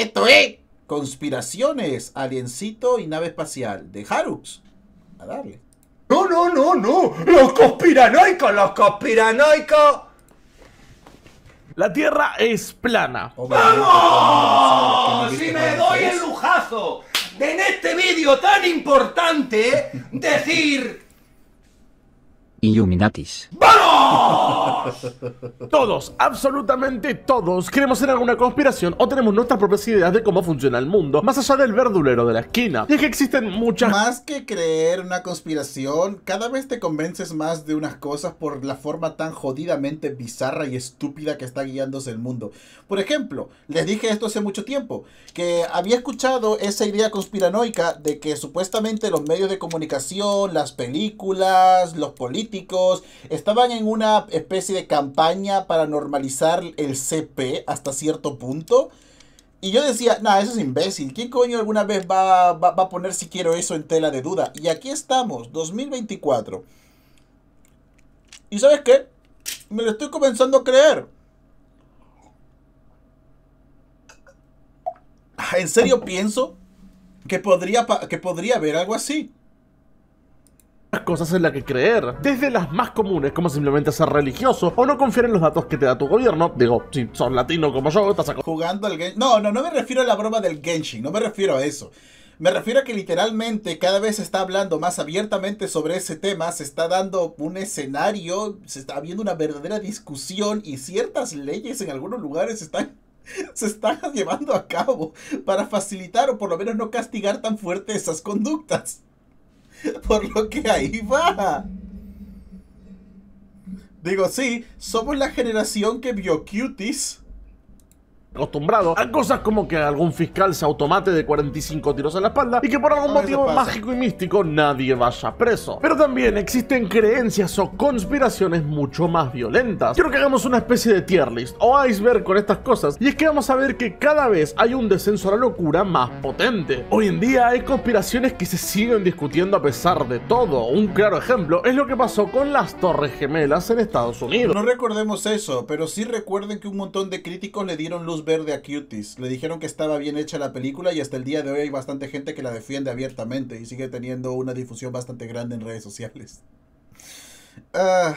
Esto es Conspiraciones, Aliencito y Nave Espacial de Harux. A darle. No, no, no, no. Los conspiranoicos, los conspiranoicos. La Tierra es plana. ¡Vamos! Si me doy el lujazo de en este vídeo tan importante decir Illuminatis. ¡Vamos! todos, absolutamente todos, queremos en alguna conspiración o tenemos nuestras propias ideas de cómo funciona el mundo, más allá del verdulero de la esquina. Y es que existen muchas... Más que creer una conspiración, cada vez te convences más de unas cosas por la forma tan jodidamente bizarra y estúpida que está guiándose el mundo. Por ejemplo, les dije esto hace mucho tiempo, que había escuchado esa idea conspiranoica de que supuestamente los medios de comunicación, las películas, los políticos, estaban en una especie de campaña para normalizar el CP hasta cierto punto. Y yo decía, nada eso es imbécil. ¿Quién coño alguna vez va, a poner si quiero eso en tela de duda? Y aquí estamos, 2024. ¿Y sabes qué? Me lo estoy comenzando a creer. Ah, ¿En serio pienso que podría, que podría haber algo así? cosas en las que creer, desde las más comunes como simplemente ser religioso o no confiar en los datos que te da tu gobierno, digo, si son latino como yo, estás jugando al Genshin. No, no, no me refiero a la broma del Genshin, no me refiero a eso. Me refiero a que literalmente cada vez se está hablando más abiertamente sobre ese tema, se está dando un escenario, se está habiendo una verdadera discusión y ciertas leyes en algunos lugares están se están llevando a cabo para facilitar o por lo menos no castigar tan fuerte esas conductas. Por lo que ahí va. Digo, sí, somos la generación que vio cuties acostumbrado a cosas como que algún fiscal se automate de 45 tiros a la espalda y que por algún motivo mágico y místico nadie vaya preso. Pero también existen creencias o conspiraciones mucho más violentas. Quiero que hagamos una especie de tier list o iceberg con estas cosas y es que vamos a ver que cada vez hay un descenso a la locura más potente. Hoy en día hay conspiraciones que se siguen discutiendo a pesar de todo. Un claro ejemplo es lo que pasó con las Torres Gemelas en Estados Unidos. No recordemos eso, pero sí recuerden que un montón de críticos le dieron luz verde a Cuties. Le dijeron que estaba bien hecha la película y hasta el día de hoy hay bastante gente que la defiende abiertamente y sigue teniendo una difusión bastante grande en redes sociales. Ah,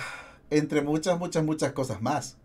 entre muchas, muchas, muchas cosas más.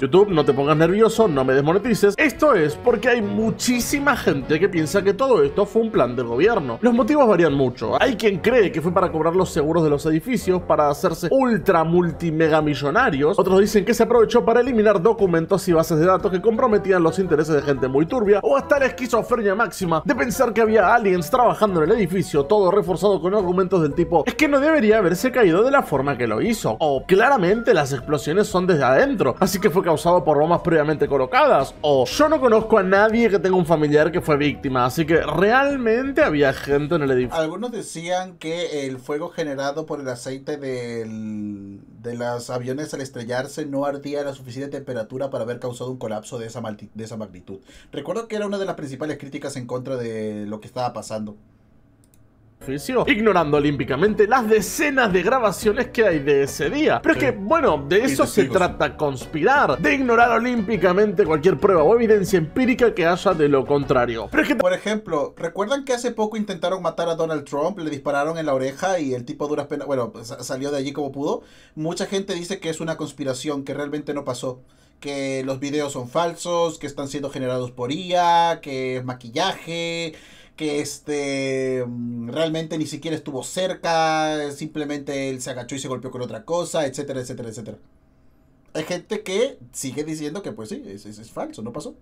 YouTube, no te pongas nervioso, no me desmonetices. Esto es porque hay muchísima gente que piensa que todo esto fue un plan del gobierno. Los motivos varían mucho. Hay quien cree que fue para cobrar los seguros de los edificios, para hacerse ultra multimegamillonarios. Otros dicen que se aprovechó para eliminar documentos y bases de datos que comprometían los intereses de gente muy turbia, o hasta la esquizofrenia máxima de pensar que había aliens trabajando en el edificio, todo reforzado con argumentos del tipo, es que no debería haberse caído de la forma que lo hizo, o claramente las explosiones son desde adentro, así que fue causado por bombas previamente colocadas, o yo no conozco a nadie que tenga un familiar que fue víctima, así que realmente había gente en el edificio. Algunos decían que el fuego generado por el aceite de los aviones al estrellarse no ardía a la suficiente temperatura para haber causado un colapso de esa, de esa magnitud. Recuerdo que era una de las principales críticas en contra de lo que estaba pasando ignorando olímpicamente las decenas de grabaciones que hay de ese día. Pero es que, bueno, de eso se trata conspirar, de ignorar olímpicamente cualquier prueba o evidencia empírica que haya de lo contrario. Por ejemplo, ¿recuerdan que hace poco intentaron matar a Donald Trump? Le dispararon en la oreja y el tipo duras penas, bueno, salió de allí como pudo. Mucha gente dice que es una conspiración, que realmente no pasó que los videos son falsos, que están siendo generados por IA, que es maquillaje, que este mm, realmente ni siquiera estuvo cerca, simplemente él se agachó y se golpeó con otra cosa, etcétera, etcétera, etcétera. Hay gente que sigue diciendo que pues sí, es, es falso, no pasó.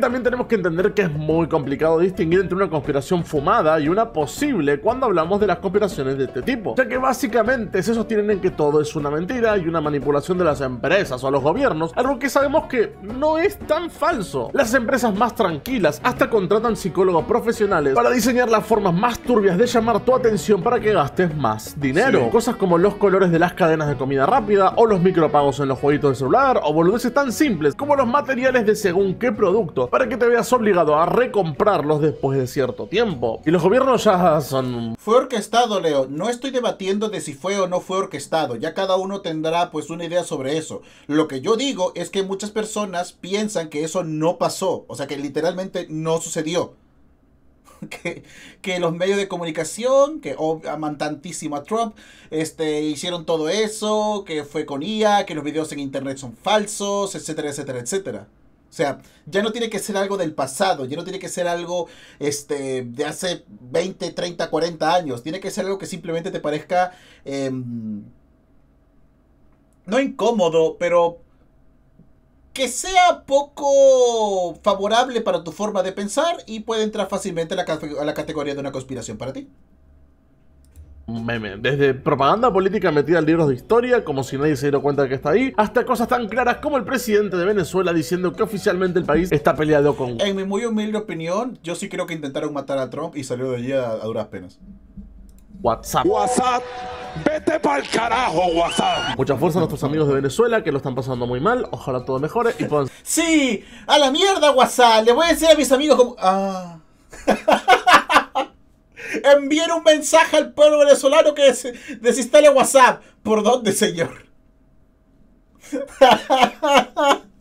También tenemos que entender que es muy complicado distinguir entre una conspiración fumada y una posible cuando hablamos de las conspiraciones de este tipo, ya que básicamente se sostienen en que todo es una mentira y una manipulación de las empresas o los gobiernos, algo que sabemos que no es tan falso. Las empresas más tranquilas hasta contratan psicólogos profesionales para diseñar las formas más turbias de llamar tu atención para que gastes más dinero. Cosas como los colores de las cadenas de comida rápida o los micropagos en los jueguitos de celular o boludeces tan simples como los materiales de según qué producto para que te veas obligado a recomprarlos después de cierto tiempo. Y los gobiernos ya son... Fue orquestado, Leo. No estoy debatiendo de si fue o no fue orquestado. Ya cada uno tendrá pues una idea sobre eso. Lo que yo digo es que muchas personas piensan que eso no pasó. O sea, que literalmente no sucedió. Que, los medios de comunicación, que aman tantísimo a Trump, este, hicieron todo eso, que fue con IA, que los videos en internet son falsos, etcétera, etcétera, etcétera. O sea, ya no tiene que ser algo del pasado, ya no tiene que ser algo este, de hace 20, 30, 40 años. Tiene que ser algo que simplemente te parezca... Em, no incómodo, pero que sea poco favorable para tu forma de pensar y puede entrar fácilmente a la categoría de una conspiración para ti meme. Desde propaganda política metida en libros de historia, como si nadie se diera cuenta de que está ahí, hasta cosas tan claras como el presidente de Venezuela diciendo que oficialmente el país está peleado con... En mi muy humilde opinión, yo sí creo que intentaron matar a Trump y salió de allí a, duras penas. WhatsApp. WhatsApp. Vete pa'l carajo, WhatsApp. Mucha fuerza a nuestros amigos de Venezuela que lo están pasando muy mal. Ojalá todo mejore y puedan. ¡Sí! ¡A la mierda, WhatsApp! Le voy a decir a mis amigos como. Ah. Envíen un mensaje al pueblo venezolano que desinstale WhatsApp. ¿Por dónde, señor?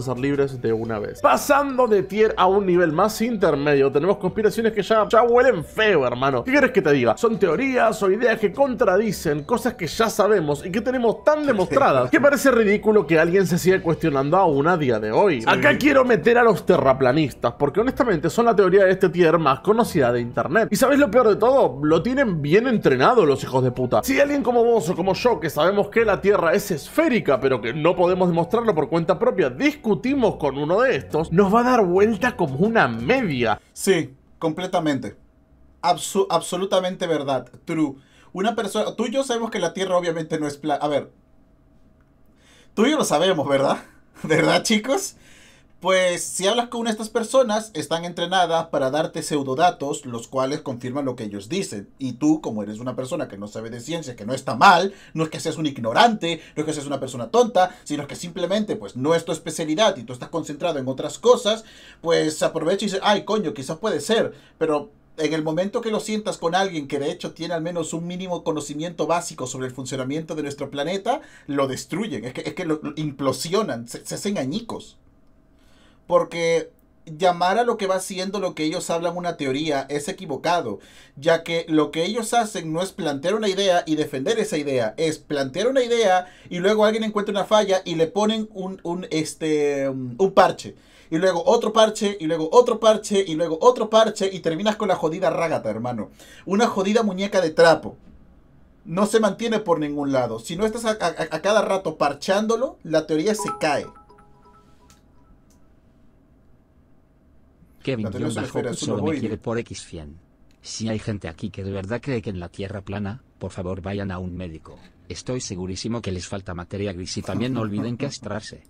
ser libres de una vez. Pasando de tier a un nivel más intermedio, tenemos conspiraciones que ya, ya huelen feo, hermano. ¿Qué quieres que te diga? Son teorías o ideas que contradicen cosas que ya sabemos y que tenemos tan demostradas que parece ridículo que alguien se siga cuestionando aún a día de hoy. Acá quiero meter a los terraplanistas, porque honestamente son la teoría de este tier más conocida de internet. ¿Y sabes lo peor de todo? Lo tienen bien entrenado los hijos de puta. Si alguien como vos o como yo, que sabemos que la Tierra es esférica, pero que no podemos demostrarlo por cuenta propia, dice discutimos con uno de estos, nos va a dar vuelta como una media. Sí, completamente. absolutamente verdad. True. Una persona. Tú y yo sabemos que la Tierra obviamente no es plana. A ver. Tú y yo lo sabemos, ¿verdad? ¿Verdad, chicos? Pues si hablas con estas personas, están entrenadas para darte pseudodatos, los cuales confirman lo que ellos dicen. Y tú, como eres una persona que no sabe de ciencia, que no está mal, no es que seas un ignorante, no es que seas una persona tonta, sino que simplemente, pues no es tu especialidad y tú estás concentrado en otras cosas, pues aprovecha y dices, ay coño, quizás puede ser, pero en el momento que lo sientas con alguien que de hecho tiene al menos un mínimo conocimiento básico sobre el funcionamiento de nuestro planeta, lo destruyen, es que, lo implosionan, se hacen añicos porque llamar a lo que va siendo lo que ellos hablan una teoría es equivocado, ya que lo que ellos hacen no es plantear una idea y defender esa idea, es plantear una idea y luego alguien encuentra una falla y le ponen un, este, un parche. Y luego otro parche, y luego otro parche, y luego otro parche, y terminas con la jodida rágata, hermano. Una jodida muñeca de trapo no se mantiene por ningún lado. Si no estás a, cada rato parchándolo, la teoría se cae. Kevin John bajo solo me quiere por X100. Si hay gente aquí que de verdad cree que en la Tierra plana, por favor vayan a un médico. Estoy segurísimo que les falta materia gris y también no olviden castrarse.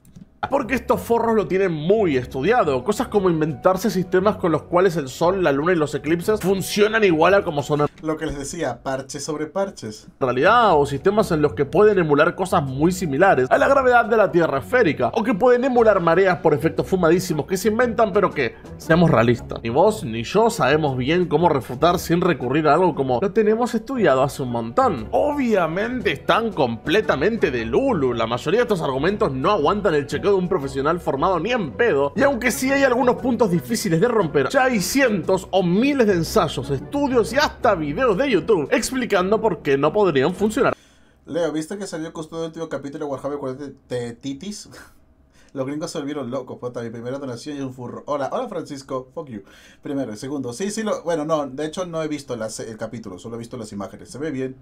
Porque estos forros lo tienen muy estudiado. Cosas como inventarse sistemas con los cuales el sol, la luna y los eclipses funcionan igual a como son. Lo que les decía, parches sobre parches. En Realidad, o sistemas en los que pueden emular cosas muy similares a la gravedad de la Tierra esférica, o que pueden emular mareas por efectos fumadísimos que se inventan, pero que, seamos realistas, ni vos ni yo sabemos bien cómo refutar sin recurrir a algo como lo tenemos estudiado hace un montón. Obviamente están completamente de Lulu. La mayoría de estos argumentos no aguantan el chequeo un profesional formado ni en pedo, y aunque sí hay algunos puntos difíciles de romper, ya hay cientos o miles de ensayos, estudios y hasta videos de YouTube explicando por qué no podrían funcionar. Leo, ¿viste que salió costado el último capítulo de Warhammer 40 de Titis? Los gringos se volvieron locos, puta. Mi primera donación y un furro. Hola, hola Francisco, fuck you. Primero, segundo. Sí, sí, lo, bueno, no, de hecho no he visto el capítulo, solo he visto las imágenes. Se ve bien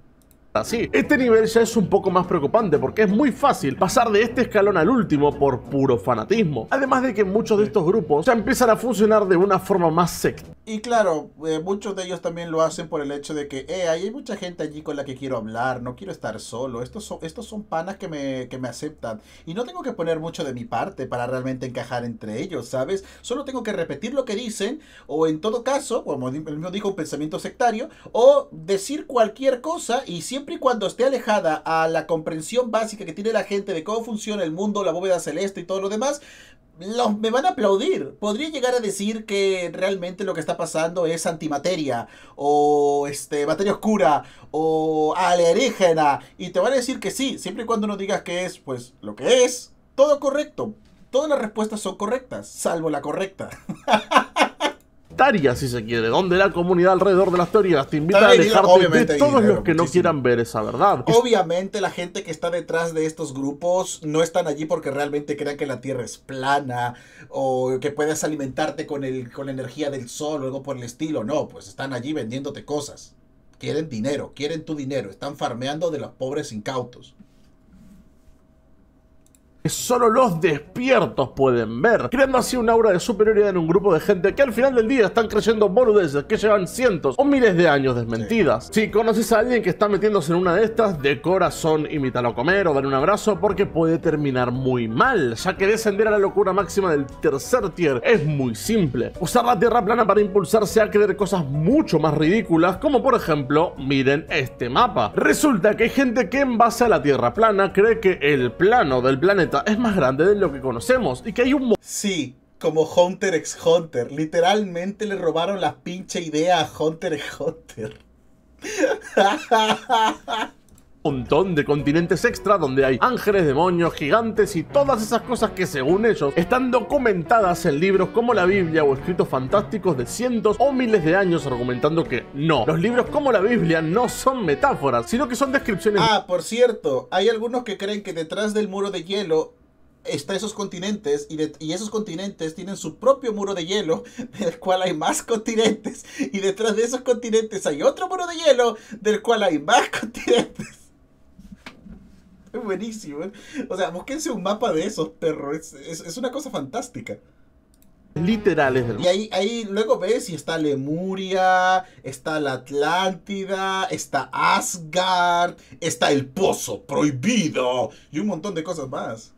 así. Este nivel ya es un poco más preocupante porque es muy fácil pasar de este escalón al último por puro fanatismo. Además de que muchos de estos grupos ya empiezan a funcionar de una forma más secta. Y claro, eh, muchos de ellos también lo hacen por el hecho de que, eh, hay mucha gente allí con la que quiero hablar, no quiero estar solo, estos son, estos son panas que me, que me aceptan. Y no tengo que poner mucho de mi parte para realmente encajar entre ellos, ¿sabes? Solo tengo que repetir lo que dicen, o en todo caso, como él mismo dijo, un pensamiento sectario, o decir cualquier cosa y siempre siempre y cuando esté alejada a la comprensión básica que tiene la gente de cómo funciona el mundo, la bóveda celeste y todo lo demás, me van a aplaudir. Podría llegar a decir que realmente lo que está pasando es antimateria, o este, materia oscura, o alerígena y te van a decir que sí, siempre y cuando no digas que es, pues, lo que es, todo correcto. Todas las respuestas son correctas, salvo la correcta. si se quiere, donde la comunidad alrededor de las teorías te invita a alejarte de todos los que no quieran ver esa verdad. Obviamente la gente que está detrás de estos grupos no están allí porque realmente crean que la Tierra es plana o que puedes alimentarte con, el, con la energía del sol o algo por el estilo. No, pues están allí vendiéndote cosas. Quieren dinero, quieren tu dinero, están farmeando de los pobres incautos que solo los despiertos pueden ver, creando así una aura de superioridad en un grupo de gente que al final del día están creyendo boludeces que llevan cientos o miles de años desmentidas. Si conoces a alguien que está metiéndose en una de estas, de corazón imítalo a comer o dale un abrazo porque puede terminar muy mal, ya que descender a la locura máxima del tercer tier es muy simple. Usar la tierra plana para impulsarse a creer cosas mucho más ridículas, como por ejemplo, miren este mapa. Resulta que hay gente que en base a la tierra plana cree que el plano del planeta es más grande de lo que conocemos y que hay un... Sí, como Hunter x Hunter. Literalmente le robaron la pinche idea a Hunter x Hunter. montón de continentes extra donde hay ángeles, demonios, gigantes y todas esas cosas que según ellos están documentadas en libros como la Biblia o escritos fantásticos de cientos o miles de años argumentando que no, los libros como la Biblia no son metáforas, sino que son descripciones... Ah, por cierto, hay algunos que creen que detrás del muro de hielo está esos continentes y, y, esos continentes tienen su propio muro de hielo del cual hay más continentes y detrás de esos continentes hay otro muro de hielo del cual hay más continentes es buenísimo. O sea, búsquense un mapa de esos perro. Es, una cosa fantástica. Literales. Y ahí, ahí luego ves y está Lemuria, está la Atlántida, está Asgard, está el Pozo Prohibido y un montón de cosas más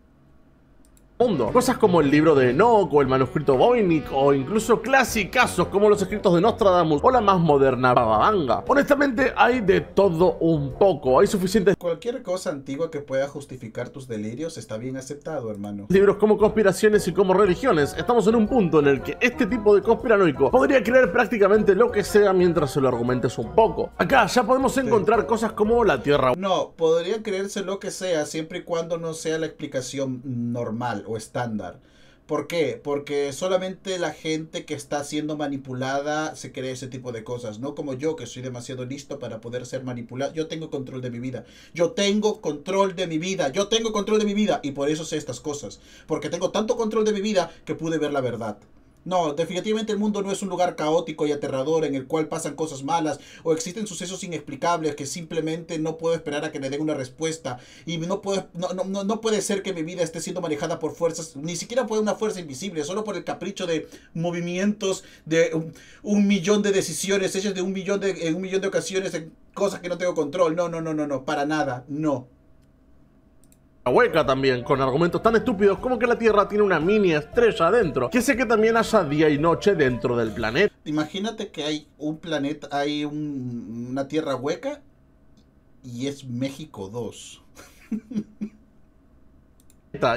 mundo. Cosas como el libro de Enoch o el manuscrito Voynich o incluso clásicasos como los escritos de Nostradamus o la más moderna Bababanga. Honestamente hay de todo un poco, hay suficiente. Cualquier cosa antigua que pueda justificar tus delirios está bien aceptado, hermano. Libros como conspiraciones y como religiones. Estamos en un punto en el que este tipo de conspiranoico podría creer prácticamente lo que sea mientras se lo argumentes un poco. Acá ya podemos encontrar cosas como la Tierra... No, podría creerse lo que sea siempre y cuando no sea la explicación normal o estándar. ¿Por qué? Porque solamente la gente que está siendo manipulada se cree ese tipo de cosas, no como yo que soy demasiado listo para poder ser manipulado. Yo tengo control de mi vida. Yo tengo control de mi vida. Yo tengo control de mi vida y por eso sé estas cosas, porque tengo tanto control de mi vida que pude ver la verdad. No, definitivamente el mundo no es un lugar caótico y aterrador en el cual pasan cosas malas o existen sucesos inexplicables que simplemente no puedo esperar a que me den una respuesta. Y no, puedo, no, no, no puede ser que mi vida esté siendo manejada por fuerzas, ni siquiera por una fuerza invisible, solo por el capricho de movimientos, de un, millón de decisiones hechas de un millón de, en un millón de ocasiones, en cosas que no tengo control. No, no, no, no, no, para nada, no hueca también, con argumentos tan estúpidos como que la Tierra tiene una mini estrella adentro, que sé que también hace día y noche dentro del planeta. Imagínate que hay un planeta, hay una Tierra hueca y es México 2.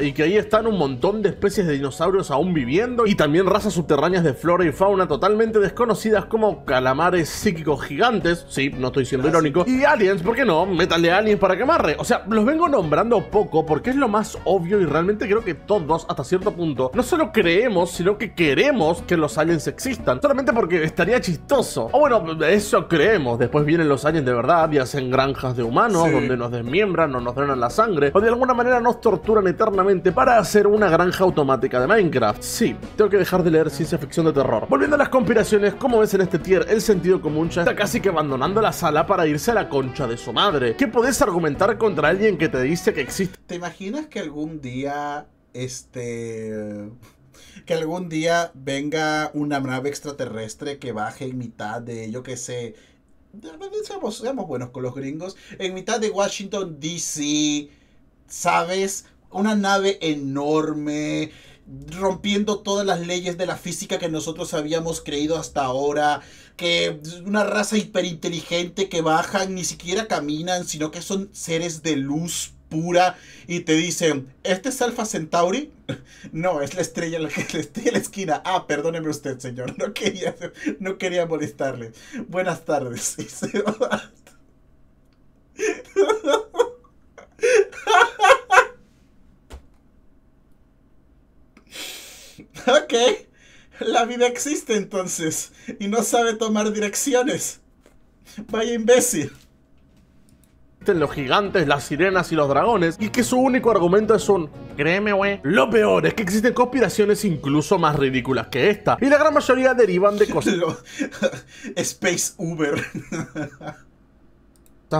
y que ahí están un montón de especies de dinosaurios aún viviendo y también razas subterráneas de flora y fauna totalmente desconocidas como calamares psíquicos gigantes, sí, no estoy siendo irónico, y aliens, ¿por qué no? Métale aliens para que amarre. O sea, los vengo nombrando poco porque es lo más obvio y realmente creo que todos, hasta cierto punto, no solo creemos, sino que queremos que los aliens existan, solamente porque estaría chistoso. O bueno, eso creemos, después vienen los aliens de verdad y hacen granjas de humanos donde nos desmiembran o nos drenan la sangre o de alguna manera nos torturan eternamente para hacer una granja automática de Minecraft. Sí, tengo que dejar de leer ciencia ficción de terror. Volviendo a las conspiraciones, como ves en este tier, el sentido común ya está casi que abandonando la sala para irse a la concha de su madre. ¿Qué podés argumentar contra alguien que te dice que existe? ¿Te imaginas que algún día, este... Que algún día venga una nave extraterrestre que baje en mitad de, yo qué sé, seamos, buenos con los gringos, en mitad de Washington, D.C., ¿sabes? una nave enorme, rompiendo todas las leyes de la física que nosotros habíamos creído hasta ahora, que una raza hiperinteligente que bajan, ni siquiera caminan, sino que son seres de luz pura y te dicen, ¿este es Alpha Centauri? No, es la estrella, la, la la esquina. Ah, perdóneme usted, señor, no quería, no quería molestarle. Buenas tardes. Ok, la vida existe entonces y no sabe tomar direcciones. Vaya imbécil los gigantes, las sirenas y los dragones, y que su único argumento es un créeme, güey. Lo peor es que existen conspiraciones incluso más ridículas que esta, y la gran mayoría derivan de cosas. Space Uber.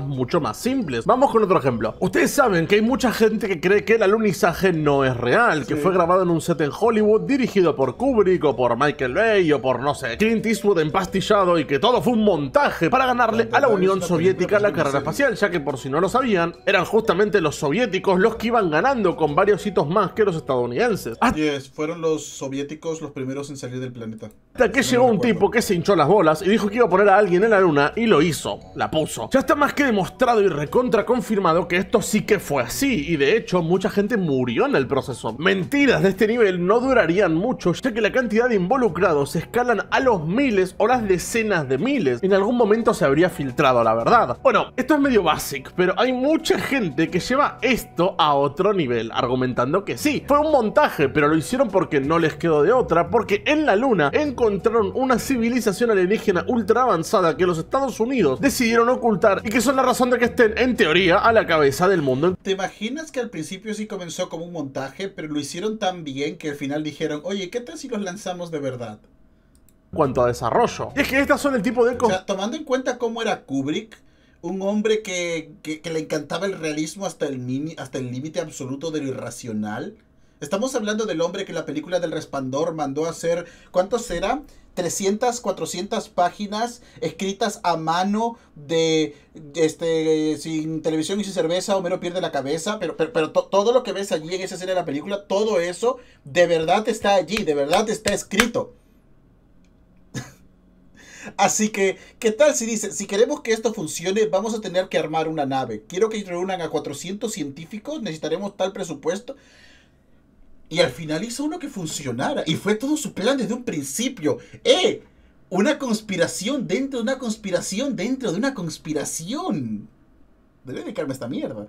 mucho más simples. Vamos con otro ejemplo. Ustedes saben que hay mucha gente que cree que el alunizaje no es real, que fue grabado en un set en Hollywood, dirigido por Kubrick o por Michael Bay o por no sé, Clint Eastwood empastillado y que todo fue un montaje para ganarle a la Unión Soviética la carrera espacial, ya que por si no lo sabían, eran justamente los soviéticos los que iban ganando con varios hitos más que los estadounidenses. es. fueron los soviéticos los primeros en salir del planeta. Hasta que llegó un tipo que se hinchó las bolas y dijo que iba a poner a alguien en la luna y lo hizo, la puso. Ya está más que demostrado y recontra confirmado que esto sí que fue así y de hecho mucha gente murió en el proceso. Mentiras de este nivel no durarían mucho ya que la cantidad de involucrados se escalan a los miles o las decenas de miles. En algún momento se habría filtrado la verdad. Bueno, esto es medio basic, pero hay mucha gente que lleva esto a otro nivel, argumentando que sí, fue un montaje, pero lo hicieron porque no les quedó de otra, porque en la luna en encontraron una civilización alienígena ultra avanzada que los Estados Unidos decidieron ocultar y que son la razón de que estén, en teoría, a la cabeza del mundo. ¿Te imaginas que al principio sí comenzó como un montaje, pero lo hicieron tan bien que al final dijeron, oye, ¿qué tal si los lanzamos de verdad? Cuanto a desarrollo. es que estas son el tipo de... O tomando en cuenta cómo era Kubrick, un hombre que, que, le encantaba el realismo hasta el límite absoluto de lo irracional. Estamos hablando del hombre que la película del Respandor mandó a hacer, ¿Cuántos será? 300, 400 páginas escritas a mano de, este, sin televisión y sin cerveza, o menos pierde la cabeza, pero, pero, todo lo que ves allí en esa escena de la película, todo eso de verdad está allí, de verdad está escrito. Así que, ¿qué tal si dice, si queremos que esto funcione, vamos a tener que armar una nave? Quiero que reúnan a 400 científicos, necesitaremos tal presupuesto. Y al final hizo uno que funcionara. Y fue todo su plan desde un principio. ¡Eh! Una conspiración dentro de una conspiración dentro de una conspiración. Debe dedicarme a esta mierda.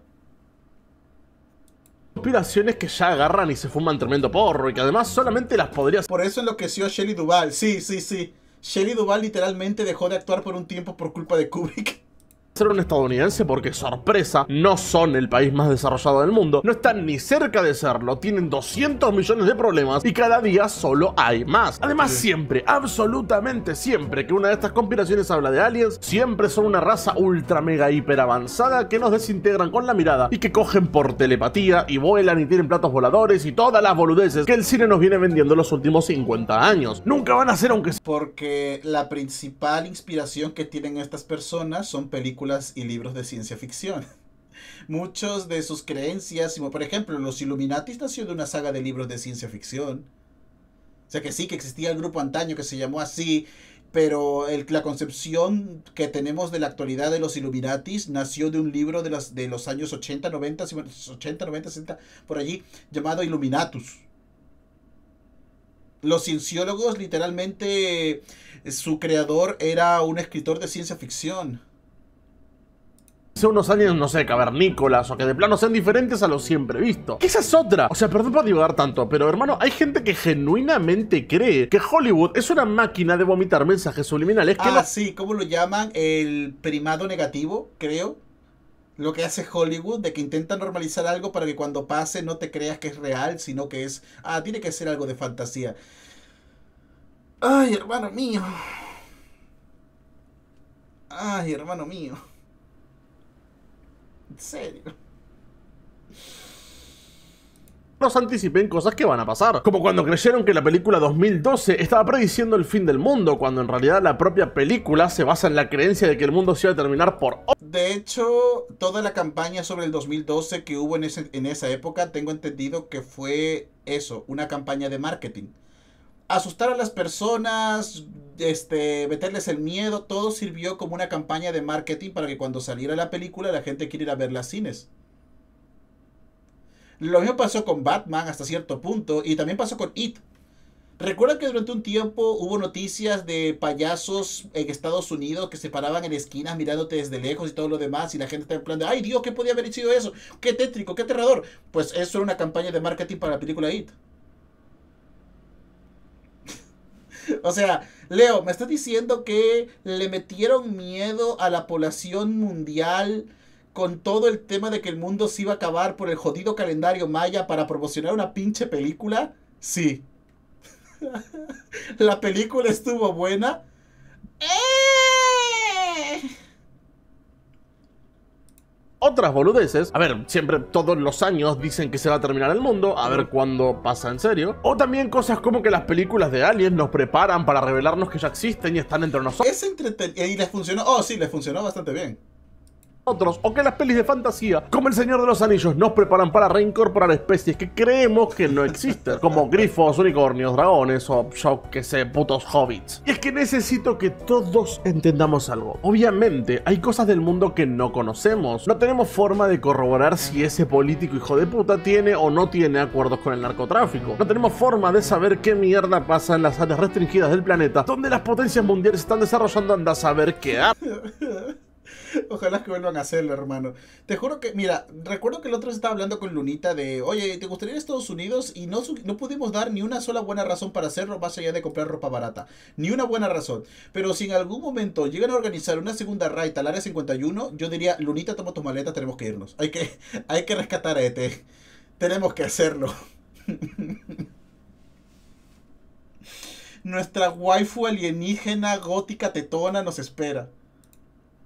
Conspiraciones que ya agarran y se fuman tremendo porro y que además solamente las podrías... Por eso enloqueció Shelly Shelly Duval. Sí, sí, sí. Shelly Duval literalmente dejó de actuar por un tiempo por culpa de Kubrick ser un estadounidense porque sorpresa, no son el país más desarrollado del mundo, no están ni cerca de serlo, tienen 200 millones de problemas y cada día solo hay más. Además siempre, absolutamente siempre que una de estas conspiraciones habla de aliens, siempre son una raza ultra mega hiper avanzada que nos desintegran con la mirada y que cogen por telepatía y vuelan y tienen platos voladores y todas las boludeces que el cine nos viene vendiendo los últimos 50 años. Nunca van a ser aunque... Porque la principal inspiración que tienen estas personas son películas y libros de ciencia ficción. Muchos de sus creencias, por ejemplo, los Illuminatis nació de una saga de libros de ciencia ficción. O sea que sí, que existía el grupo antaño que se llamó así, pero la concepción que tenemos de la actualidad de los Illuminatis nació de un libro de, de los años 80, 90, 80, 90, 60, por allí, llamado Illuminatus. Los cienciólogos, literalmente, su creador era un escritor de ciencia ficción hace unos años, no sé, cavernícolas o que de plano sean diferentes a lo siempre visto. esa es otra. O sea, perdón por divagar tanto, pero hermano, hay gente que genuinamente cree que Hollywood es una máquina de vomitar mensajes subliminales. Que ah, sí, ¿cómo lo llaman? El primado negativo, creo lo que hace Hollywood, de que intenta normalizar algo para que cuando pase no te creas que es real, sino que es, ah, tiene que ser algo de fantasía. Ay, hermano mío. Ay, hermano mío serio. Nos anticipen cosas que van a pasar, como cuando creyeron que la película 2012 estaba prediciendo el fin del mundo, cuando en realidad la propia película se basa en la creencia de que el mundo se iba a terminar por... De hecho, toda la campaña sobre el 2012 que hubo ese, en esa época, tengo entendido que fue eso, una campaña de marketing asustar a las personas, este, meterles el miedo, todo sirvió como una campaña de marketing para que cuando saliera la película la gente quiera ir a ver las cines. Lo mismo pasó con Batman hasta cierto punto y también pasó con It. Recuerda que durante un tiempo hubo noticias de payasos en Estados Unidos que se paraban en esquinas mirándote desde lejos y todo lo demás y la gente estaba en plan de, ay Dios, ¿qué podía haber sido eso? Qué tétrico, qué aterrador. Pues eso era una campaña de marketing para la película It. O sea, Leo, me estás diciendo que le metieron miedo a la población mundial con todo el tema de que el mundo se iba a acabar por el jodido calendario maya para promocionar una pinche película. Sí. la película estuvo buena. ¡Eh! otras boludeces. A ver, siempre todos los años dicen que se va a terminar el mundo, a ver cuándo pasa en serio. O también cosas como que las películas de aliens nos preparan para revelarnos que ya existen y están entre nosotros. Es entretenido y les funcionó, oh sí, les funcionó bastante bien o que las pelis de fantasía, como El Señor de los Anillos, nos preparan para reincorporar especies que creemos que no existen, como grifos, unicornios, dragones o yo que sé, putos hobbits. Y es que necesito que todos entendamos algo. Obviamente, hay cosas del mundo que no conocemos. No tenemos forma de corroborar si ese político hijo de puta tiene o no tiene acuerdos con el narcotráfico. No tenemos forma de saber qué mierda pasa en las áreas restringidas del planeta, donde las potencias mundiales están desarrollando anda a saber qué. Ojalá que vuelvan a hacerlo, hermano. Te juro que, mira, recuerdo que el otro estaba hablando con Lunita de, oye, ¿te gustaría ir a Estados Unidos? Y no, no pudimos dar ni una sola buena razón para hacerlo, más allá de comprar ropa barata. Ni una buena razón. Pero si en algún momento llegan a organizar una segunda raid al área 51, yo diría, Lunita, toma tu maleta, tenemos que irnos. Hay que, hay que rescatar a Ete. Tenemos que hacerlo. Nuestra waifu alienígena gótica tetona nos espera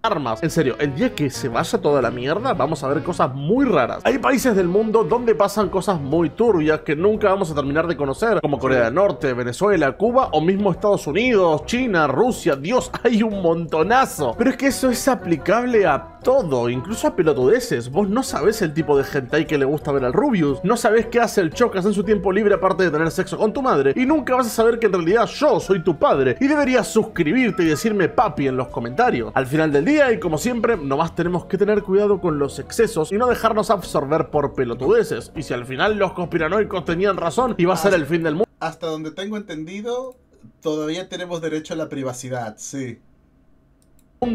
armas. En serio, el día que se vaya toda la mierda, vamos a ver cosas muy raras. Hay países del mundo donde pasan cosas muy turbias que nunca vamos a terminar de conocer, como Corea del Norte, Venezuela, Cuba o mismo Estados Unidos, China, Rusia, Dios, hay un montonazo. Pero es que eso es aplicable a todo, incluso a pelotudeces. Vos no sabes el tipo de gente ahí que le gusta ver al Rubius, no sabes qué hace el Chocas en su tiempo libre aparte de tener sexo con tu madre, y nunca vas a saber que en realidad yo soy tu padre, y deberías suscribirte y decirme papi en los comentarios. Al final del día, y como siempre, nomás tenemos que tener cuidado con los excesos y no dejarnos absorber por pelotudeces. Y si al final los conspiranoicos tenían razón, iba a ser el fin del mundo. Hasta donde tengo entendido, todavía tenemos derecho a la privacidad, sí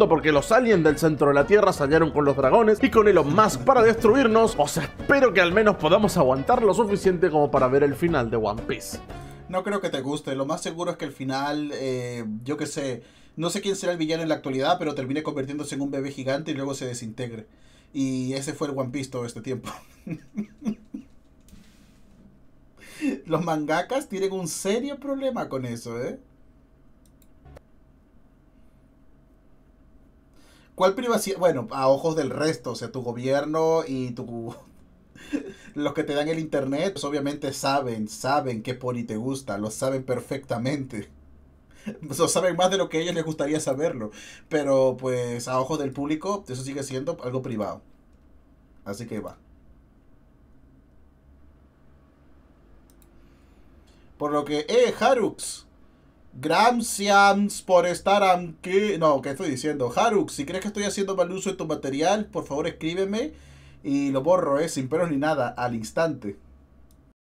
porque los aliens del centro de la Tierra salieron con los dragones y con Elon Musk para destruirnos, O sea, espero que al menos podamos aguantar lo suficiente como para ver el final de One Piece. No creo que te guste, lo más seguro es que el final, eh, yo que sé, no sé quién será el villano en la actualidad, pero termine convirtiéndose en un bebé gigante y luego se desintegre. Y ese fue el One Piece todo este tiempo. Los mangakas tienen un serio problema con eso, ¿eh? ¿Cuál privacidad? Bueno, a ojos del resto, o sea, tu gobierno y tu... los que te dan el internet, pues obviamente saben, saben qué pony te gusta, lo saben perfectamente. O saben más de lo que a ellos les gustaría saberlo. Pero pues a ojos del público, eso sigue siendo algo privado. Así que va. Por lo que, eh, Harux, Gracias por estar aquí. No, ¿qué estoy diciendo? Haruk, si crees que estoy haciendo mal uso de tu material, por favor escríbeme y lo borro, ¿eh? Sin peros ni nada, al instante.